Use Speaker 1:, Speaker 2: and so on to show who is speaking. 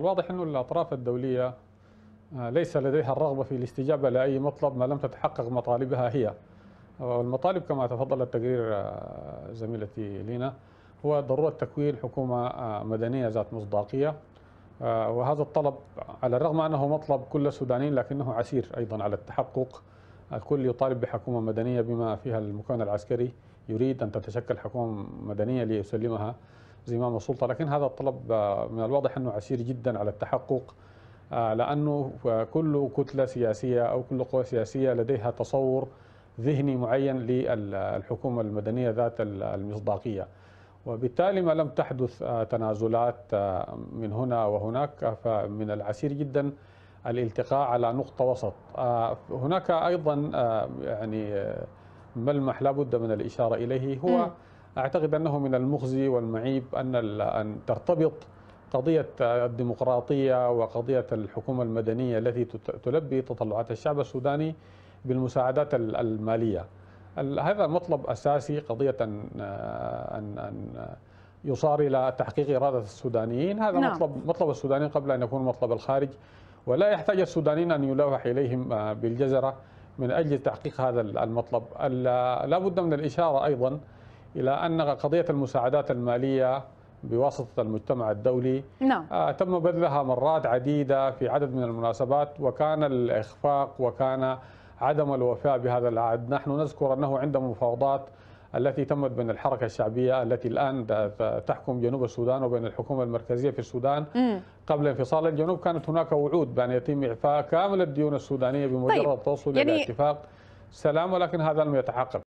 Speaker 1: الواضح أن الأطراف الدولية آه، ليس لديها الرغبة في الاستجابة لأي مطلب ما لم تتحقق مطالبها هي والمطالب كما تفضل التقرير آه، زميلتي لينا هو ضرورة تكوين حكومة آه، مدنية ذات مصداقية وهذا الطلب على الرغم أنه مطلب كل السودانيين لكنه عسير أيضا على التحقق الكل يطالب بحكومة مدنية بما فيها المكون العسكري يريد أن تتشكل حكومة مدنية ليسلمها زمام السلطه لكن هذا الطلب آه، من الواضح انه عسير جدا على التحقق آه، لانه آه، كل كتله سياسيه او كل قوى سياسيه لديها تصور ذهني معين للحكومه المدنيه ذات المصداقيه وبالتالي ما لم تحدث تنازلات من هنا وهناك فمن العسير جدا الالتقاء على نقطه وسط هناك ايضا يعني ملمح لابد من الاشاره اليه هو م. أعتقد أنه من المخزي والمعيب أن أن ترتبط قضية الديمقراطية وقضية الحكومة المدنية التي تلبي تطلعات الشعب السوداني بالمساعدات المالية هذا مطلب أساسي قضية أن, أن, أن يصار إلى تحقيق إرادة السودانيين هذا نعم. مطلب مطلب السودانيين قبل أن يكون مطلب الخارج ولا يحتاج السودانيين أن يلوح إليهم آه، بالجزرة من أجل تحقيق هذا المطلب لا بد من الإشارة أيضا إلى أن قضية المساعدات المالية بواسطة المجتمع الدولي نعم. آه، تم بذلها مرات عديدة في عدد من المناسبات وكان الإخفاق وكان عدم الوفاء بهذا العهد نحن نذكر أنه عند مفاوضات التي تمت بين الحركة الشعبية التي الآن تحكم جنوب السودان وبين الحكومة المركزية في السودان م. قبل انفصال الجنوب كانت هناك وعود بأن يتم إعفاء كامل الديون السودانية بمجرد طيب. التوصل يعني... إلى اتفاق سلام ولكن هذا لم يتحقق